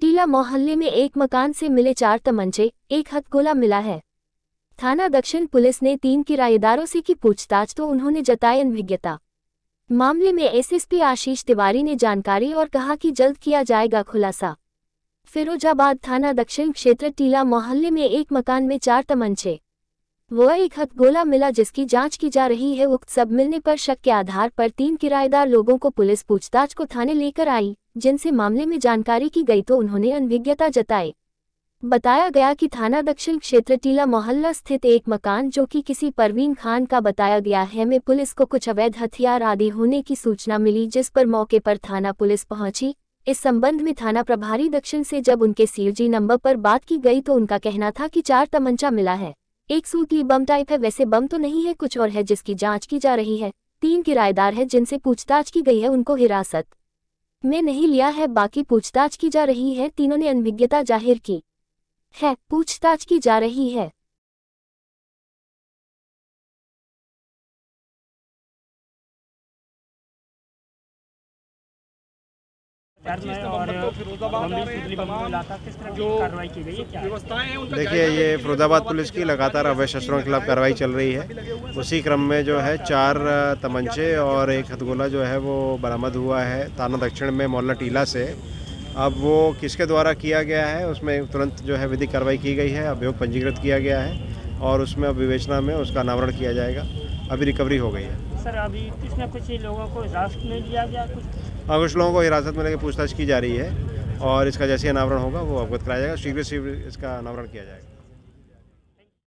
टीला मोहल्ले में एक मकान से मिले चार तमंचे एक हथगोला मिला है थाना दक्षिण पुलिस ने तीन किराएदारों से की पूछताछ तो उन्होंने जताई अनभिज्ञता मामले में एसएसपी आशीष तिवारी ने जानकारी और कहा कि जल्द किया जाएगा खुलासा फिरोजाबाद थाना दक्षिण क्षेत्र टीला मोहल्ले में एक मकान में चार तमंचे वह एक हथगोला मिला जिसकी जांच की जा रही है उक्त सब मिलने पर शक के आधार पर तीन किराएदार लोगों को पुलिस पूछताछ को थाने लेकर आई जिनसे मामले में जानकारी की गई तो उन्होंने अनभिज्ञता जताई बताया गया कि थाना दक्षिण क्षेत्र टीला मोहल्ला स्थित एक मकान जो कि किसी परवीन खान का बताया गया है में पुलिस को कुछ अवैध हथियार आदि होने की सूचना मिली जिस पर मौके पर थाना पुलिस पहुंची इस संबंध में थाना प्रभारी दक्षिण से जब उनके सीओजी नंबर पर बात की गई तो उनका कहना था कि चार तमंचा मिला है एक सूतली बम टाइप है वैसे बम तो नहीं है कुछ और है जिसकी जांच की जा रही है तीन किराएदार है जिनसे पूछताछ की गई है उनको हिरासत में नहीं लिया है बाकी पूछताछ की जा रही है तीनों ने अनभिज्ञता जाहिर की है पूछताछ की जा रही है देखिए ये फिरोजाबाद पुलिस की लगातार अवैध शस्त्रों के खिलाफ कार्रवाई चल रही है उसी क्रम में जो है चार तमंचे और एक हथगोला जो है वो बरामद हुआ है थाना दक्षिण में मोहल्ला टीला से अब वो किसके द्वारा किया गया है उसमें तुरंत जो है विधिक कार्रवाई की गई है अभियोग पंजीकृत किया गया है और उसमें अब विवेचना में उसका अनावरण किया जाएगा अभी रिकवरी हो गई है सर अभी किसने कुछ लोगों को हिरासत में लिया गया कुछ और कुछ लोगों को हिरासत में लेकर पूछताछ की जा रही है और इसका जैसे अनावरण होगा वो अवगत कराया जाएगा शीघ्र शीघ्र इसका अनावरण किया जाएगा